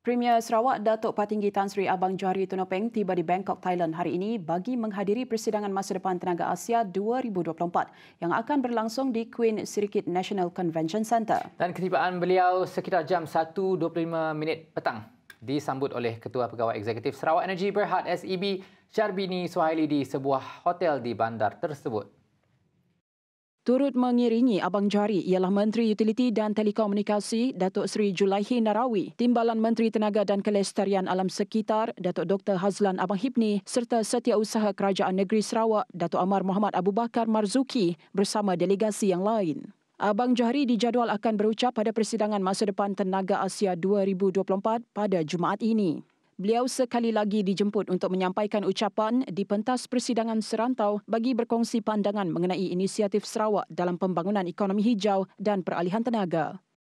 Premier Sarawak Datuk Patinggi Tan Sri Abang Johari Tunopeng tiba di Bangkok, Thailand hari ini bagi menghadiri Persidangan Masa Depan Tenaga Asia 2024 yang akan berlangsung di Queen Sirikit National Convention Center. Dan ketibaan beliau sekitar jam 1.25 petang disambut oleh Ketua Pegawai Eksekutif Sarawak Energy Berhad SEB Syarbini Suhaili di sebuah hotel di bandar tersebut. Turut mengiringi Abang Jari ialah Menteri Utiliti dan Telekomunikasi Datuk Seri Julaihi Narawi, Timbalan Menteri Tenaga dan Kelestarian Alam Sekitar Datuk Dr. Hazlan Abang Hibni, serta Setiausaha Kerajaan Negeri Sarawak Datuk Amar Muhammad Abu Bakar Marzuki bersama delegasi yang lain. Abang Johari dijadual akan berucap pada persidangan masa depan Tenaga Asia 2024 pada Jumaat ini. Beliau sekali lagi dijemput untuk menyampaikan ucapan di pentas persidangan serantau bagi berkongsi pandangan mengenai inisiatif Sarawak dalam pembangunan ekonomi hijau dan peralihan tenaga.